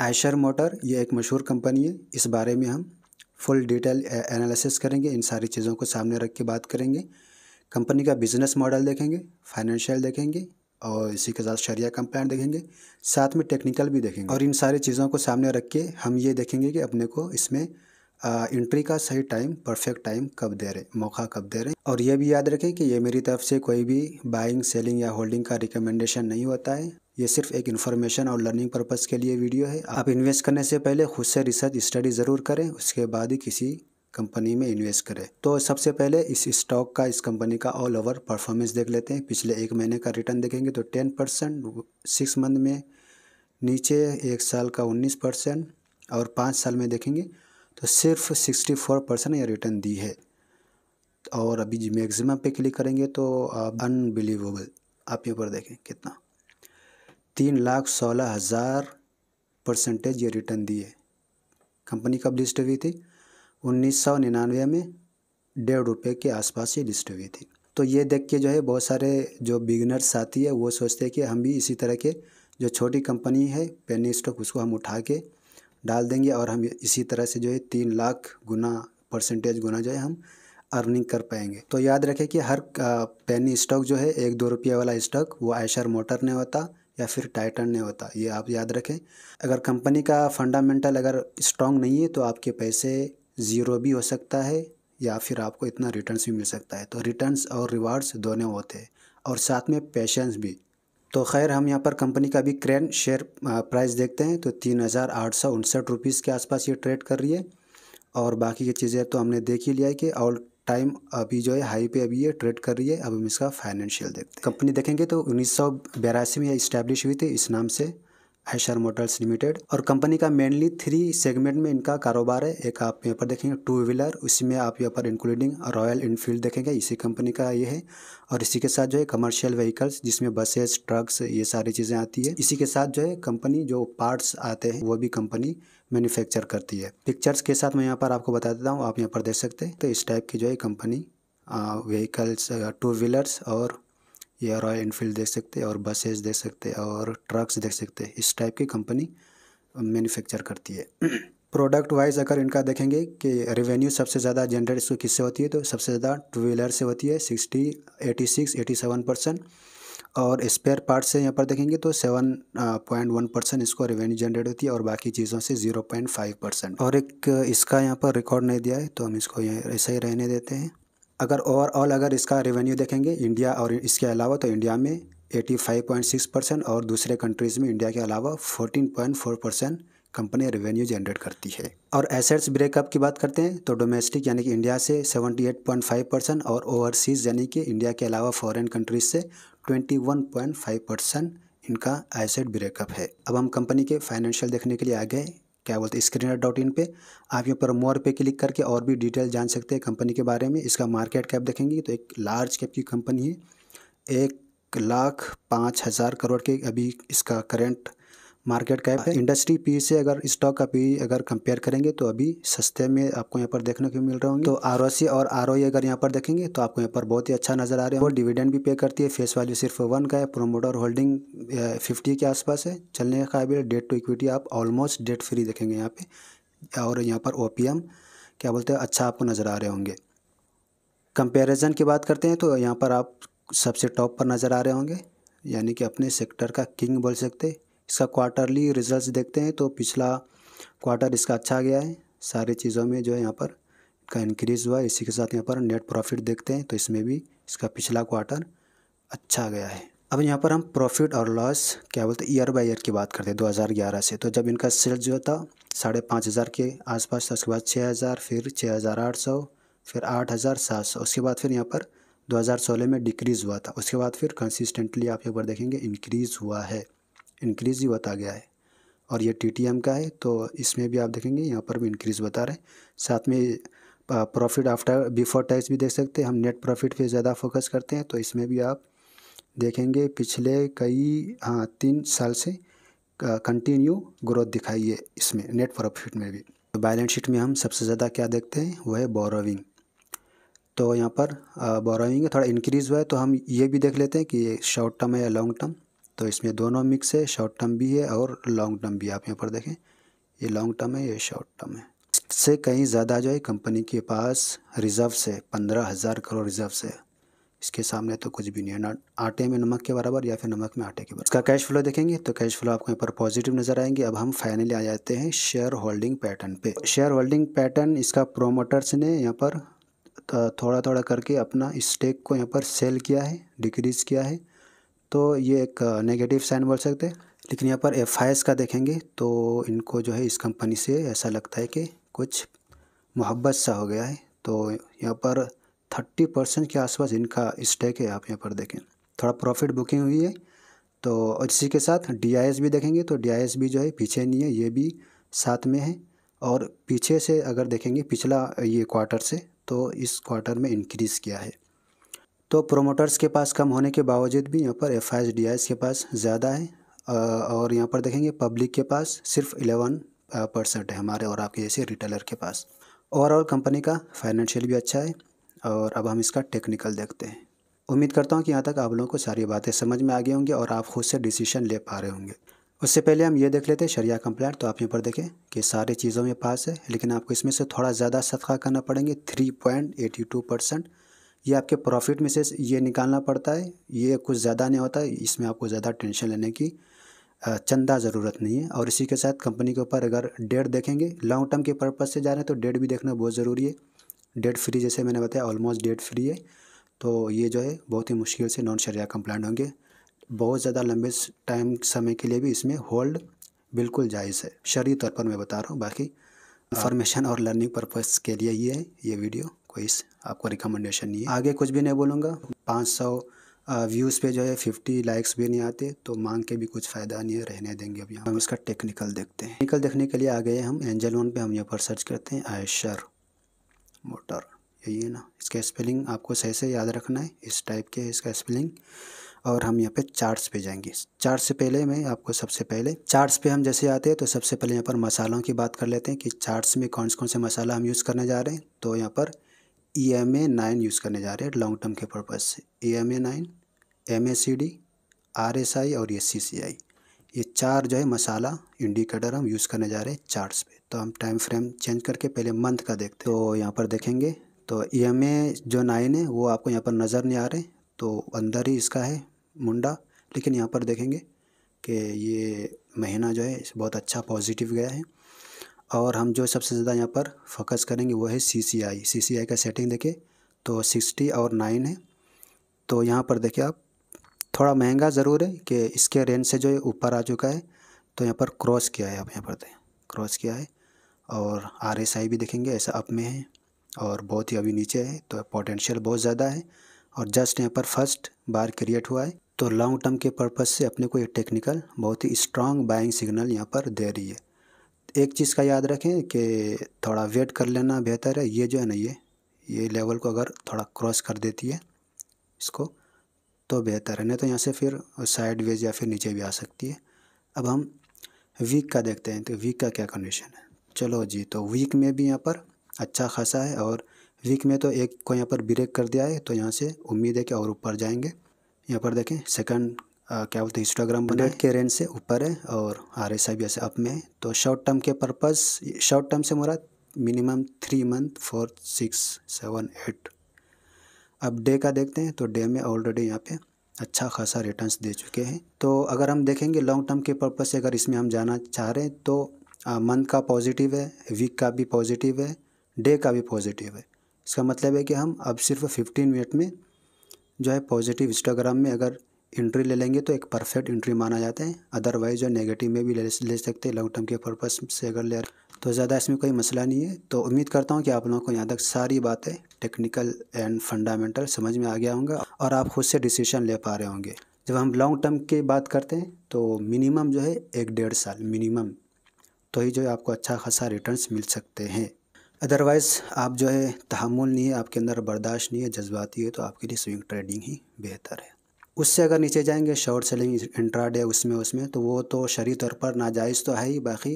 Eicher motor ये एक मशहूर कंपनी है इस बारे में हम फुल डिटेल एनालिसिस करेंगे इन सारी चीज़ों को सामने रख के बात करेंगे कंपनी का बिजनेस मॉडल देखेंगे फाइनेंशियल देखेंगे और इसी के साथ शरिया कंप्लेंट देखेंगे साथ में टेक्निकल भी देखेंगे और इन सारी चीज़ों को सामने रख के हम ये देखेंगे कि अपने को इसमें इंट्री का सही टाइम परफेक्ट टाइम कब दे रहे मौका कब दे रहे हैं और ये भी याद रखें कि ये मेरी तरफ से कोई भी बाइंग सेलिंग या होल्डिंग का रिकमेंडेशन नहीं होता है ये सिर्फ एक इन्फॉर्मेशन और लर्निंग पर्पज़ के लिए वीडियो है आप इन्वेस्ट करने से पहले खुद से रिसर्च स्टडी ज़रूर करें उसके बाद ही किसी कंपनी में इन्वेस्ट करें तो सबसे पहले इस स्टॉक का इस कंपनी का ऑल ओवर परफॉर्मेंस देख लेते हैं पिछले एक महीने का रिटर्न देखेंगे तो टेन परसेंट सिक्स मंथ में नीचे एक साल का उन्नीस परसेंट और पाँच साल में देखेंगे तो सिर्फ सिक्सटी फोर परसेंट यह रिटर्न दी है और अभी मैगजिम पे क्लिक करेंगे तो अनबिलीवेबल आप यहाँ पर देखें कितना तीन लाख सोलह हज़ार परसेंटेज ये रिटर्न दिए कंपनी कब लिस्ट हुई थी उन्नीस सौ निन्यानवे में डेढ़ रुपये के आसपास ये लिस्ट हुई थी तो ये देख के जो है बहुत सारे जो बिगनर्स साथी है वो सोचते हैं कि हम भी इसी तरह के जो छोटी कंपनी है पेनी स्टॉक उसको हम उठा के डाल देंगे और हम इसी तरह से जो है तीन लाख गुना परसेंटेज गुना जो है हम अर्निंग कर पाएंगे तो याद रखें कि हर पेनी स्टॉक जो है एक दो रुपये वाला स्टॉक वो आयशर मोटर ने होता या फिर टाइटन नहीं होता ये आप याद रखें अगर कंपनी का फंडामेंटल अगर स्ट्रांग नहीं है तो आपके पैसे ज़ीरो भी हो सकता है या फिर आपको इतना रिटर्न्स भी मिल सकता है तो रिटर्न्स और रिवार्ड्स दोनों होते हैं और साथ में पेशेंस भी तो खैर हम यहाँ पर कंपनी का भी क्रेन शेयर प्राइस देखते हैं तो तीन हज़ार आठ सौ उनसठ रुपीज़ के आसपास ये ट्रेड कर रही है और बाकी की चीज़ें तो हमने देख ही लिया है कि ऑल टाइम अभी जो है हाई पे अभी ये ट्रेड कर रही है अब हम इसका फाइनेंशियल देखते हैं कंपनी देखेंगे तो उन्नीस में इस्टेब्लिश हुई थी इस नाम से हैशर मोटर्स लिमिटेड और कंपनी का मेनली थ्री सेगमेंट में इनका कारोबार है एक आप यहाँ पर देखेंगे टू व्हीलर उसमें आप यहाँ पर इंक्लूडिंग रॉयल इनफील्ड देखेंगे इसी कंपनी का ये है और इसी के साथ जो है कमर्शियल व्हीकल्स जिसमें बसेस ट्रक्स ये सारी चीज़ें आती है इसी के साथ जो है कंपनी जो पार्ट्स आते हैं वो भी कंपनी मैन्युफैक्चर करती है पिक्चर्स के साथ मैं यहाँ पर आपको बता देता हूँ आप यहाँ पर देख सकते हैं तो इस टाइप की जो है कंपनी व्हीकल्स टू व्हीलर्स और या रॉयल इनफील्ड देख सकते और बसेस देख सकते और ट्रक्स देख सकते इस टाइप की कंपनी मैन्युफैक्चर करती है प्रोडक्ट वाइज अगर इनका देखेंगे कि रेवेन्यू सबसे ज़्यादा जनरेट इसको किससे होती है तो सबसे ज़्यादा टू व्हीलर से होती है sixty eighty six eighty seven percent और स्पेयर पार्ट से यहाँ पर देखेंगे तो सेवन पॉइंट वन परसेंट इसको रेवेन्यू जनरेट होती है और बाकी चीज़ों से ज़ीरो पॉइंट फाइव परसेंट और एक uh, इसका यहाँ पर रिकॉर्ड नहीं दिया है तो हम इसको ऐसा ही रहने देते हैं अगर ओवरऑल अगर इसका रेवेन्यू देखेंगे इंडिया और इसके अलावा तो इंडिया में 85.6 परसेंट और दूसरे कंट्रीज़ में इंडिया के अलावा 14.4 परसेंट कंपनी रेवेन्यू जनरेट करती है और एसेट्स ब्रेकअप की बात करते हैं तो डोमेस्टिक यानी कि इंडिया से 78.5 परसेंट और ओवरसीज़ यानी कि इंडिया के अलावा फॉरेन कंट्रीज से 21.5 परसेंट इनका एसेट ब्रेकअप है अब हम कंपनी के फाइनेंशियल देखने के लिए आ गए क्या बोलते हैं स्क्रीनर डॉट इन पर आप यहाँ पर मोर पे क्लिक करके और भी डिटेल जान सकते हैं कंपनी के बारे में इसका मार्केट कैप देखेंगे तो एक लार्ज कैप की कंपनी है एक लाख पाँच हज़ार करोड़ के अभी इसका करेंट मार्केट कैप है इंडस्ट्री पी से अगर स्टॉक का पी अगर कंपेयर करेंगे तो अभी सस्ते में आपको यहाँ पर देखने को मिल रहा होंगे तो आर और आर अगर यहाँ पर देखेंगे तो आपको यहाँ पर बहुत ही अच्छा नजर आ रहा है और डिविडेंड भी पे करती है फेस वैल्यू सिर्फ वन का है प्रोमोटर होल्डिंग फिफ्टी के आसपास है चलने का काबिल डेट टू इक्विटी आप ऑलमोस्ट डेट फ्री देखेंगे यहाँ पे और यहाँ पर ओ क्या बोलते हैं अच्छा आपको नज़र आ रहे होंगे कंपेरिजन की बात करते हैं तो यहाँ पर आप सबसे टॉप पर नज़र आ रहे होंगे यानी कि अपने सेक्टर का किंग बोल सकते इसका क्वार्टरली रिजल्ट्स देखते हैं तो पिछला क्वार्टर इसका अच्छा गया है सारी चीज़ों में जो है यहाँ पर का इंक्रीज़ हुआ इसी के साथ यहाँ पर नेट प्रॉफिट देखते हैं तो इसमें भी इसका पिछला क्वार्टर अच्छा गया है अब यहाँ पर हम प्रॉफिट और लॉस क्या बोलते ईयर बाय ईयर की बात करते हैं 2011 से तो जब इनका सेल्स जो था साढ़े पाँच हज़ार के आसपास था उसके बाद छः हज़ार फिर छः हज़ार आठ सौ फिर आठ हज़ार सात सौ उसके बाद फिर यहाँ पर 2016 में डिक्रीज़ हुआ था उसके बाद फिर कंसिस्टेंटली आप एक बार देखेंगे इंक्रीज़ हुआ है इंक्रीज़ ही बता गया है और ये टी टी एम का है तो इसमें भी आप देखेंगे यहाँ पर भी इंक्रीज़ बता रहे हैं साथ में प्रॉफिट आफ्टर बिफोर टैक्स भी देख सकते हैं हम नेट प्रॉफिट पे ज़्यादा फोकस करते हैं तो इसमें भी आप देखेंगे पिछले कई हाँ तीन साल से कंटिन्यू ग्रोथ दिखाई है इसमें नेट प्रॉफिट में भी तो बैलेंस शीट में हम सबसे ज़्यादा क्या देखते हैं वह है बोरोविंग तो यहाँ पर बोरोविंग थोड़ा इंक्रीज़ हुआ है तो हम ये भी देख लेते हैं कि ये शॉर्ट टर्म है या लॉन्ग टर्म तो इसमें दोनों मिक्स है शॉर्ट टर्म भी है और लॉन्ग टर्म भी आप यहाँ पर देखें ये लॉन्ग टर्म है ये शॉर्ट टर्म है इससे कहीं ज़्यादा जो है कंपनी के पास रिजर्व्स है पंद्रह हज़ार करोड़ रिजर्व है इसके सामने तो कुछ भी नहीं है ना आटे में नमक के बराबर या फिर नमक में आटे के बराबर इसका कैश फ्लो देखेंगे तो कैश फ्लो आपको यहाँ पर पॉजिटिव नजर आएंगे अब हम फाइनली आ जाते हैं शेयर होल्डिंग पैटर्न पे शेयर होल्डिंग पैटर्न इसका प्रोमोटर्स ने यहाँ पर थोड़ा थोड़ा करके अपना स्टेक को यहाँ पर सेल किया है डिक्रीज किया है तो ये एक नेगेटिव साइन बोल सकते हैं लेकिन यहाँ पर एफ का देखेंगे तो इनको जो है इस कंपनी से ऐसा लगता है कि कुछ मोहब्बत सा हो गया है तो यहाँ पर थर्टी परसेंट के आसपास इनका स्टेक है आप यहाँ पर देखें थोड़ा प्रॉफिट बुकिंग हुई है तो और इसी के साथ डी भी देखेंगे तो डी भी जो है पीछे नहीं है ये भी साथ में है और पीछे से अगर देखेंगे पिछला ये क्वार्टर से तो इस क्वार्टर में इंक्रीज़ किया है तो प्रोमोटर्स के पास कम होने के बावजूद भी यहाँ पर एफ के पास ज़्यादा है और यहाँ पर देखेंगे पब्लिक के पास सिर्फ एलेवन परसेंट है हमारे और आपके जैसे रिटेलर के पास ओवरऑल कंपनी का फाइनेंशियल भी अच्छा है और अब हम इसका टेक्निकल देखते हैं उम्मीद करता हूँ कि यहाँ तक आप लोगों को सारी बातें समझ में आ गई होंगी और आप खुद से डिसीजन ले पा रहे होंगे उससे पहले हम ये देख लेते हैं शरिया कंप्लाइंट तो आप यहाँ पर देखें कि सारी चीज़ों में पास है लेकिन आपको इसमें से थोड़ा ज़्यादा सदका करना पड़ेंगे three point eight two percent ये आपके प्रॉफिट में से ये निकालना पड़ता है ये कुछ ज़्यादा नहीं होता इसमें आपको ज़्यादा टेंशन लेने की चंदा ज़रूरत नहीं है और इसी के साथ कंपनी के ऊपर अगर डेट देखेंगे लॉन्ग टर्म के पर्पज़ से जा रहे हैं तो डेट भी देखना बहुत ज़रूरी है डेट फ्री जैसे मैंने बताया ऑलमोस्ट डेट फ्री है तो ये जो है बहुत ही मुश्किल से नॉन शरिया कंप्लाइंट होंगे बहुत ज़्यादा लंबे टाइम समय के लिए भी इसमें होल्ड बिल्कुल जायज़ है शरी तौर पर मैं बता रहा हूँ बाकी इन्फॉर्मेशन हाँ। और लर्निंग पर्पज़ के लिए ये है ये वीडियो कोई आपको रिकमेंडेशन नहीं है आगे कुछ भी नहीं बोलूँगा पाँच सौ व्यूज़ पे जो है फिफ्टी लाइक्स भी नहीं आते तो मांग के भी कुछ फ़ायदा नहीं है रहने देंगे अभी हम इसका टेक्निकल देखते हैं टेक्निकल देखने के लिए आ गए हम एंजल वन पर हम यहाँ पर सर्च करते हैं आयशर मोटर यही है ना इसका स्पेलिंग आपको सही से याद रखना है इस टाइप के इसका स्पेलिंग और हम यहाँ पे चार्ट्स पे जाएंगे चार्ट से पहले मैं आपको सबसे पहले चार्ट्स पे हम जैसे आते हैं तो सबसे पहले यहाँ पर मसालों की बात कर लेते हैं कि चार्ट्स में कौन कौन से मसाला हम यूज़ करने जा रहे हैं तो यहाँ पर E M A nine use करने जा रहे हैं लॉन्ग टर्म के पर्पज़ से E M A nine M A C D R S I और एस सी सी आई ये चार जो है मसाला इंडिकेटर हम यूज़ करने जा रहे हैं चार्ट्स पे तो हम टाइम फ्रेम चेंज करके पहले मंथ का देखते हैं तो यहाँ पर देखेंगे तो ई एम ए जो नाइन है वो आपको यहाँ पर नज़र नहीं आ रहे तो अंदर ही इसका है मुंडा लेकिन यहाँ पर देखेंगे कि ये महीना जो है बहुत अच्छा पॉजिटिव गया है और हम जो सबसे ज़्यादा यहाँ पर फोकस करेंगे वो है सी सी आई सी सी आई का सेटिंग देखें तो सिक्सटी और नाइन है तो यहाँ पर देखिए आप थोड़ा महंगा ज़रूर है कि इसके रेंज से जो है ऊपर आ चुका है तो यहाँ पर क्रॉस किया है आप यहाँ पर देखें क्रॉस किया है और आर एस आई भी देखेंगे ऐसा अप में है और बहुत ही अभी नीचे है तो पोटेंशियल बहुत ज़्यादा है और जस्ट यहाँ पर फर्स्ट बार क्रिएट हुआ है तो लॉन्ग टर्म के पर्पज़ से अपने को ये टेक्निकल बहुत ही स्ट्रॉन्ग बाइंग सिग्नल यहाँ पर दे रही है एक चीज़ का याद रखें कि थोड़ा वेट कर लेना बेहतर है ये जो है ना ये ये लेवल को अगर थोड़ा क्रॉस कर देती है इसको तो बेहतर है नहीं तो यहाँ से फिर साइड वेज या फिर नीचे भी आ सकती है अब हम वीक का देखते हैं तो वीक का क्या कंडीशन है चलो जी तो वीक में भी यहाँ पर अच्छा खासा है और वीक में तो एक को यहाँ पर ब्रेक कर दिया है तो यहाँ से उम्मीद है कि और ऊपर जाएंगे यहाँ पर देखें सेकंड आ, क्या बोलते हैं इंस्टाग्राम बना के रेंज से ऊपर है और आर एस आई भी ऐसे अप में है तो शॉर्ट टर्म के पर्पज़ शॉर्ट टर्म से मुरा minimum three month four six seven eight अब डे का देखते हैं तो डे में ऑलरेडी यहाँ पे अच्छा खासा रिटर्न्स दे चुके हैं तो अगर हम देखेंगे लॉन्ग टर्म के पर्पज़ से अगर इसमें हम जाना चाह रहे हैं तो मंथ का पॉजिटिव है वीक का भी पॉजिटिव है डे का भी पॉजिटिव है इसका मतलब है कि हम अब सिर्फ फिफ्टीन मिनट में जो है पॉजिटिव इंस्टाग्राम में अगर एंट्री ले लेंगे तो एक परफेक्ट एंट्री माना जाता है अदरवाइज जो नेगेटिव में भी ले, ले सकते हैं लॉन्ग टर्म के पर्पज़ से अगर ले तो ज़्यादा इसमें कोई मसला नहीं है तो उम्मीद करता हूँ कि आप लोगों को यहाँ तक सारी बातें टेक्निकल एंड फंडामेंटल समझ में आ गया होंगे और आप खुद से डिसीजन ले पा रहे होंगे जब हम लॉन्ग टर्म की बात करते हैं तो मिनिमम जो है एक डेढ़ साल मिनिमम तो ही जो है आपको अच्छा खासा रिटर्न मिल सकते हैं अदरवाइज़ आप जो है तहमुल नहीं है आपके अंदर बर्दाश्त नहीं है जज्बाती है तो आपके लिए स्विंग ट्रेडिंग ही बेहतर है उससे अगर नीचे जाएंगे शॉर्ट सेलिंग इंट्राडे उसमें उसमें तो वो तो शरी तौर पर नाजायज़ तो है ही बाकी